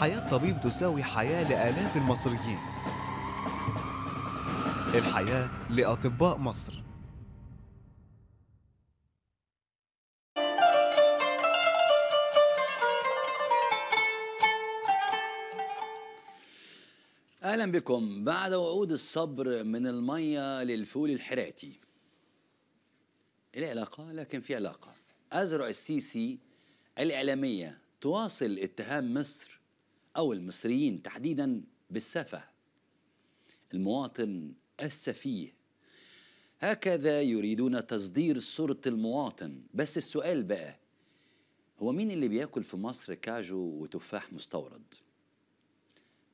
حياة طبيب تساوي حياة لآلاف المصريين الحياة لأطباء مصر اهلا بكم بعد وعود الصبر من الميه للفول الحراتي ايه العلاقه لكن في علاقه ازرع السيسي الاعلاميه تواصل اتهام مصر أو المصريين تحديدا بالسفه المواطن السفيه هكذا يريدون تصدير صورة المواطن بس السؤال بقى هو مين اللي بياكل في مصر كاجو وتفاح مستورد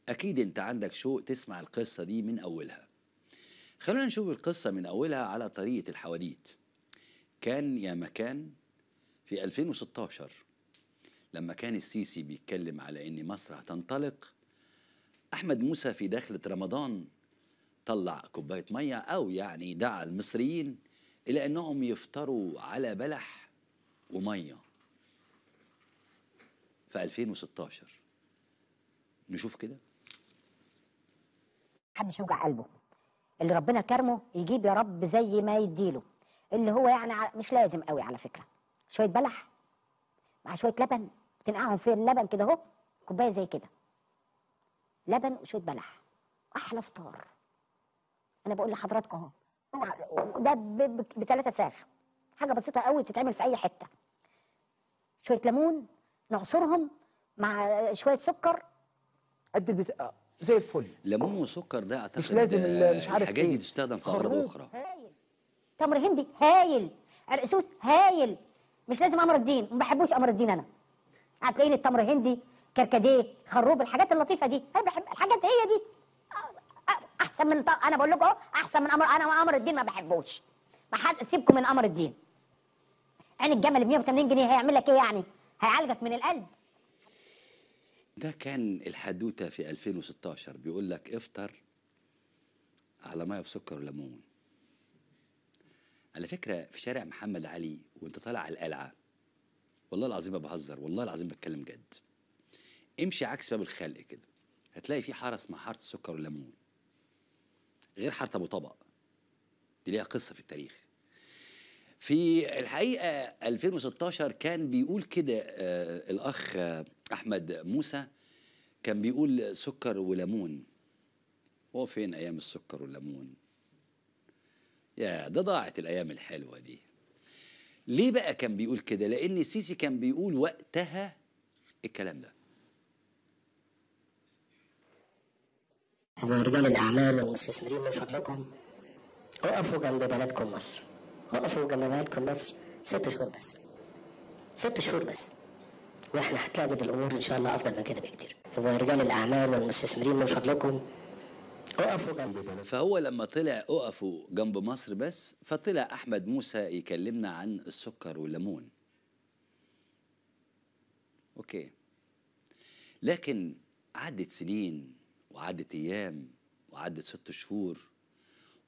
أكيد أنت عندك شوق تسمع القصة دي من أولها خلونا نشوف القصة من أولها على طريقة الحواديت كان يا مكان في 2016 لما كان السيسي بيتكلم على ان مصر هتنطلق احمد موسى في داخله رمضان طلع كوبايه ميه او يعني دعا المصريين الى انهم يفطروا على بلح وميه في 2016 نشوف كده محدش يوجع قلبه اللي ربنا كرمه يجيب يا رب زي ما يديله اللي هو يعني مش لازم قوي على فكره شويه بلح مع شويه لبن تنقعهم في اللبن كده اهو كوبايه زي كده لبن وشويه بلح احلى فطار انا بقول لحضراتكم اهو ده بثلاثه ساخ حاجه بسيطه قوي تتعمل في اي حته شويه ليمون نعصرهم مع شويه سكر قد البت... آه، زي الفل ليمون وسكر ده اعتقد مش لازم مش عارف الحاجات دي إيه. تستخدم في اغراض اخرى هايل تمر هندي هايل عرقسوس هايل مش لازم قمر الدين ما بحبوش قمر الدين انا هتلاقيني التمر هندي كركديه خروب الحاجات اللطيفه دي انا بحب الحاجات هي دي احسن من انا بقول لكم اهو احسن من امر انا وامر الدين ما بحبوش ما حد سيبكم من امر الدين عين الجمل ب 180 جنيه هيعمل لك ايه يعني هيعالجك من القلب ده كان الحدوته في 2016 بيقول لك افطر على ميه بسكر وليمون على فكره في شارع محمد علي وانت طالع على القلعه والله العظيم ما بهزر والله العظيم بتكلم جد امشي عكس باب الخلق كده هتلاقي في حاره اسمها حاره السكر والليمون غير حاره ابو طبق دي ليها قصه في التاريخ في الحقيقه 2016 كان بيقول كده آه الاخ آه احمد موسى كان بيقول سكر وليمون هو فين ايام السكر والليمون يا ده ضاعت الايام الحلوه دي ليه بقى كان بيقول كده لان السيسي كان بيقول وقتها الكلام ده أبو رجال الأعمال والمستثمرين من فضلكم وقفوا جنب بلدكم مصر وقفوا جنب بلدكم مصر ست شهور بس ست شهور بس واحنا هتلاقي الامور ان شاء الله افضل من كده بكتير. رجال الاعمال والمستثمرين من فضلكم اقفوا جنب بلد فهو لما طلع اقفوا جنب مصر بس فطلع احمد موسى يكلمنا عن السكر والليمون اوكي لكن عدت سنين وعدت ايام وعدت ست شهور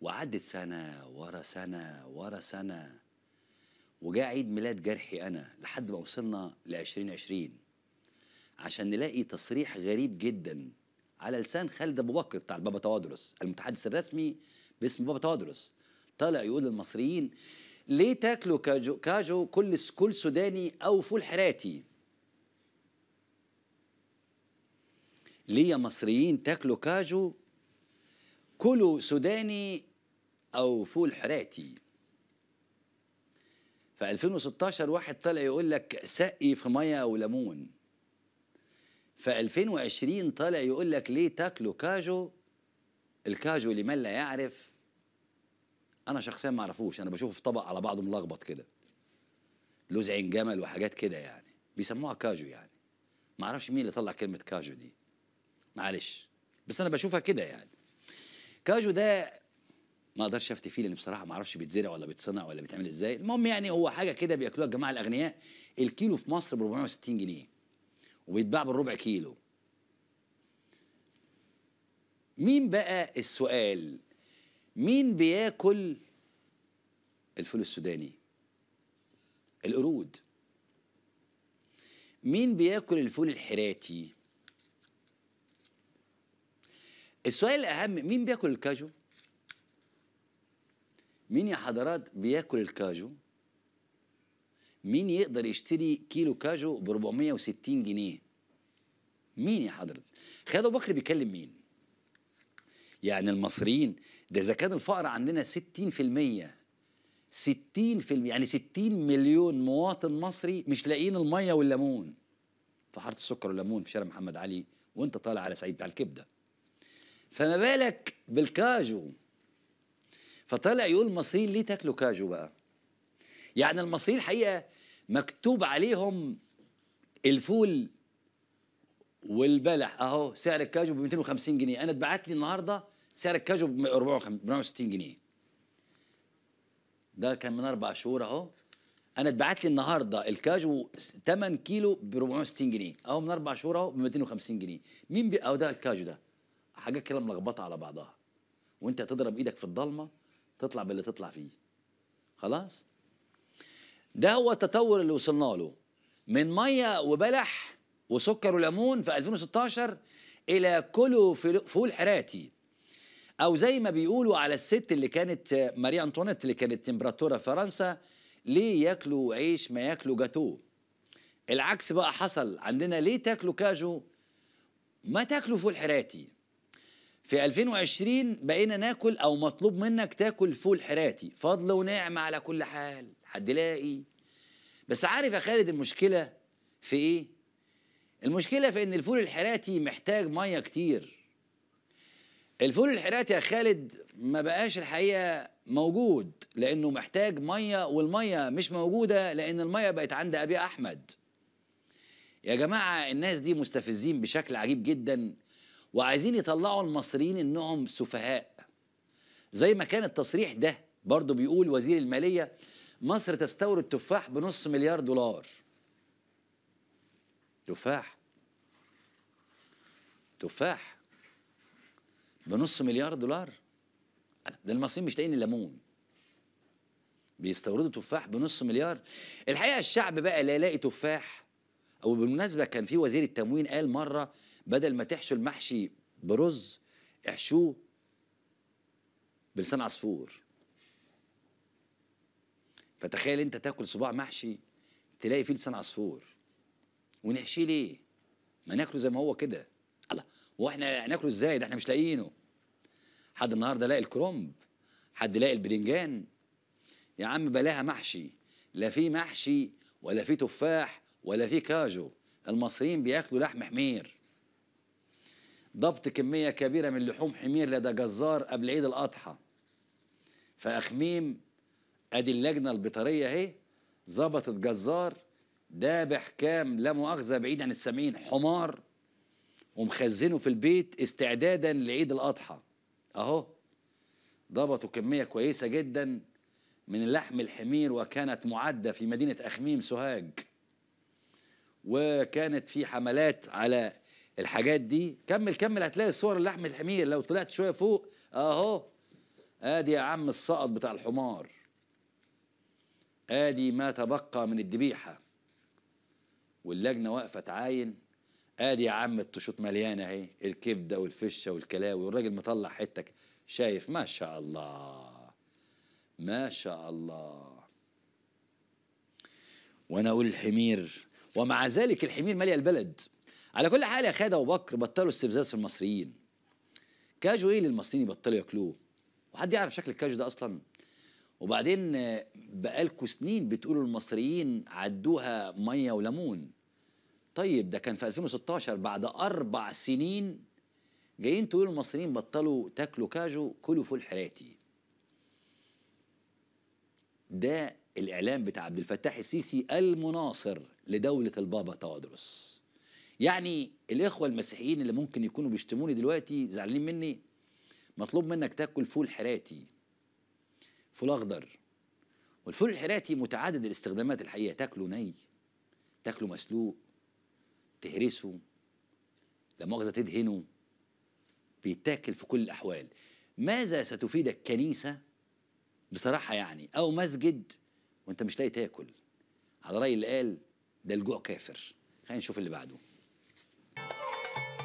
وعدت سنة ورا سنة ورا سنة وجاء عيد ميلاد جرحي أنا لحد ما وصلنا ل 2020 عشان نلاقي تصريح غريب جدا على لسان خالد ابو بكر بتاع البابا توادرس المتحدث الرسمي باسم بابا توادرس طالع يقول للمصريين ليه تاكلوا كاجو, كاجو كل كل سوداني او فول حراتي ليه يا مصريين تاكلوا كاجو كلوا سوداني او فول حراتي في 2016 واحد طلع يقول لك سقي في ميه وليمون ف 2020 طالع يقول لك ليه تاكلوا كاجو الكاجو لمن لا يعرف انا شخصيا ما اعرفوش انا بشوفه في طبق على بعضه ملخبط كده لوز عين جمل وحاجات كده يعني بيسموها كاجو يعني ما اعرفش مين اللي طلع كلمه كاجو دي معلش بس انا بشوفها كده يعني كاجو ده ما اقدرش افتي فيه لان بصراحه ما اعرفش بيتزرع ولا بيتصنع ولا بيتعمل ازاي المهم يعني هو حاجه كده بياكلوها الجماعه الاغنياء الكيلو في مصر ب 460 جنيه وبيتباع بالربع كيلو مين بقى السؤال مين بياكل الفول السوداني القرود مين بياكل الفول الحراتي السؤال الاهم مين بياكل الكاجو مين يا حضرات بياكل الكاجو مين يقدر يشتري كيلو كاجو ب 460 جنيه مين يا حضرتك خالد ابو بكر بيكلم مين يعني المصريين ده اذا كان الفقر عندنا 60% 60% يعني 60 مليون مواطن مصري مش لاقيين الميه والليمون في حاره السكر والليمون في شارع محمد علي وانت طالع على سعيد بتاع الكبده فما بالك بالكاجو فطلع يقول المصريين ليه تاكلوا كاجو بقى يعني المصريين الحقيقه مكتوب عليهم الفول والبلح اهو سعر الكاجو ب 250 جنيه انا اتبعت لي النهارده سعر الكاجو ب 64 جنيه ده كان من اربع شهور اهو انا اتبعت لي النهارده الكاجو 8 كيلو ب 460 جنيه اهو من اربع شهور اهو ب 250 جنيه مين بي... اهو ده الكاجو ده حاجات كده ملخبطه على بعضها وانت تضرب ايدك في الضلمه تطلع باللي تطلع فيه خلاص ده هو التطور اللي وصلنا له من ميه وبلح وسكر وليمون في 2016 الى كله فول حراتي او زي ما بيقولوا على الست اللي كانت ماري انطوانيت اللي كانت امبراطوره فرنسا ليه ياكلوا عيش ما ياكلوا جاتوه العكس بقى حصل عندنا ليه تاكلوا كاجو ما تاكلوا فول حراتي في 2020 بقينا ناكل او مطلوب منك تاكل فول حراتي فضل ونعمه على كل حال حد إيه؟ بس عارف يا خالد المشكله في ايه المشكله في ان الفول الحراتي محتاج ميه كتير الفول الحراتي يا خالد ما بقاش الحقيقه موجود لانه محتاج ميه والميه مش موجوده لان الميه بقت عند ابي احمد يا جماعه الناس دي مستفزين بشكل عجيب جدا وعايزين يطلعوا المصريين انهم سفهاء زي ما كان التصريح ده برضه بيقول وزير الماليه مصر تستورد تفاح بنص مليار دولار تفاح تفاح بنص مليار دولار ده المصريين مش لاقيين الليمون بيستوردوا تفاح بنص مليار الحقيقه الشعب بقى لا يلاقي تفاح او بالمناسبه كان في وزير التموين قال مره بدل ما تحشوا المحشي برز احشوه بلسان عصفور فتخيل انت تاكل صباع محشي تلاقي فيه لسان عصفور ونحشيه ليه ما ناكله زي ما هو كده الله واحنا هناكله ازاي ده احنا مش لاقيينه حد النهارده لاقي الكرنب حد لاقي البرنجان يا عم بلاها محشي لا في محشي ولا في تفاح ولا في كاجو المصريين بياكلوا لحم حمير ضبط كمية كبيرة من لحوم حمير لدى جزار قبل عيد الأضحى فأخميم ادي اللجنه البيطريه اهي ظبطت جزار دابح كام لا مؤاخذه بعيد عن السامعين حمار ومخزنه في البيت استعدادا لعيد الاضحى اهو ضبطوا كميه كويسه جدا من لحم الحمير وكانت معده في مدينه اخميم سوهاج وكانت في حملات على الحاجات دي كمل كمل هتلاقي صور اللحم الحمير لو طلعت شويه فوق اهو ادي يا عم السقط بتاع الحمار ادي ما تبقى من الذبيحه واللجنه واقفه تعاين ادي يا عم التشوط مليانه اهي الكبده والفشه والكلاوي والراجل مطلع حتك شايف ما شاء الله ما شاء الله وانا اقول الحمير ومع ذلك الحمير ماليه البلد على كل حال يا خالد ابو بكر بطلوا استفزاز في المصريين كاجو ايه للمصريين يبطلوا ياكلوه وحد يعرف شكل الكاجو ده اصلا وبعدين بقالكوا سنين بتقولوا المصريين عدوها ميه وليمون طيب ده كان في 2016 بعد اربع سنين جايين تقولوا المصريين بطلوا تاكلوا كاجو كلوا فول حراتي ده الاعلام بتاع عبد الفتاح السيسي المناصر لدوله البابا تواضرس يعني الاخوه المسيحيين اللي ممكن يكونوا بيشتموني دلوقتي زعلانين مني مطلوب منك تاكل فول حراتي فول اخضر والفول الحراتي متعدد الاستخدامات الحقيقه تاكله ني تاكله مسلوق تهرسه لا مؤاخذه تدهنه بيتاكل في كل الاحوال ماذا ستفيدك كنيسه بصراحه يعني او مسجد وانت مش لاقي تاكل على راي اللي قال ده الجوع كافر خلينا نشوف اللي بعده